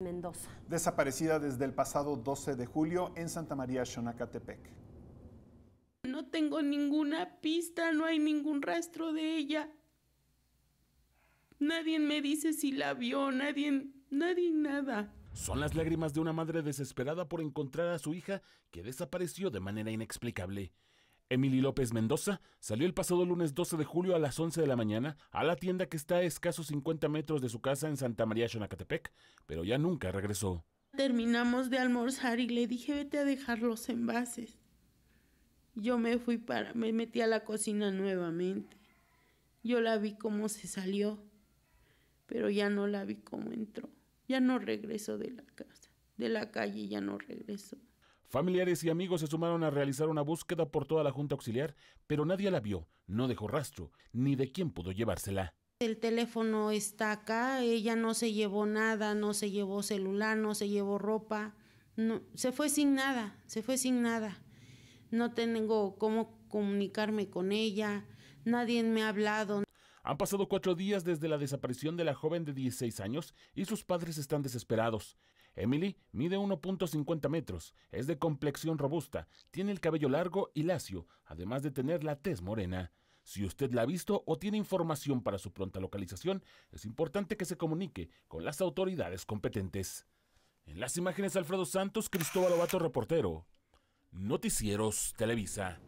Mendoza. Desaparecida desde el pasado 12 de julio en Santa María Xonacatepec. No tengo ninguna pista, no hay ningún rastro de ella. Nadie me dice si la vio, nadie, nadie nada. Son las lágrimas de una madre desesperada por encontrar a su hija que desapareció de manera inexplicable. Emily López Mendoza salió el pasado lunes 12 de julio a las 11 de la mañana a la tienda que está a escasos 50 metros de su casa en Santa María Chonacatepec, pero ya nunca regresó. Terminamos de almorzar y le dije vete a dejar los envases. Yo me fui para, me metí a la cocina nuevamente. Yo la vi cómo se salió, pero ya no la vi cómo entró. Ya no regresó de la casa, de la calle ya no regresó. Familiares y amigos se sumaron a realizar una búsqueda por toda la Junta Auxiliar, pero nadie la vio, no dejó rastro, ni de quién pudo llevársela. El teléfono está acá, ella no se llevó nada, no se llevó celular, no se llevó ropa, no, se fue sin nada, se fue sin nada. No tengo cómo comunicarme con ella, nadie me ha hablado. Han pasado cuatro días desde la desaparición de la joven de 16 años y sus padres están desesperados. Emily mide 1.50 metros, es de complexión robusta, tiene el cabello largo y lacio, además de tener la tez morena. Si usted la ha visto o tiene información para su pronta localización, es importante que se comunique con las autoridades competentes. En las imágenes Alfredo Santos, Cristóbal Obato, reportero. Noticieros Televisa.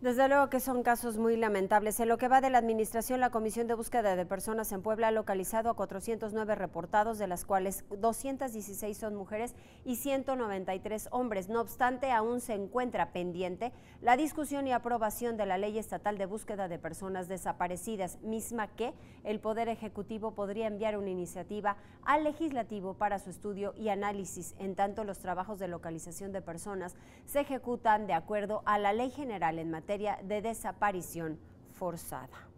Desde luego que son casos muy lamentables. En lo que va de la administración, la Comisión de Búsqueda de Personas en Puebla ha localizado a 409 reportados, de las cuales 216 son mujeres y 193 hombres. No obstante, aún se encuentra pendiente la discusión y aprobación de la Ley Estatal de Búsqueda de Personas Desaparecidas, misma que el Poder Ejecutivo podría enviar una iniciativa al legislativo para su estudio y análisis. En tanto, los trabajos de localización de personas se ejecutan de acuerdo a la Ley General en materia materia de desaparición forzada.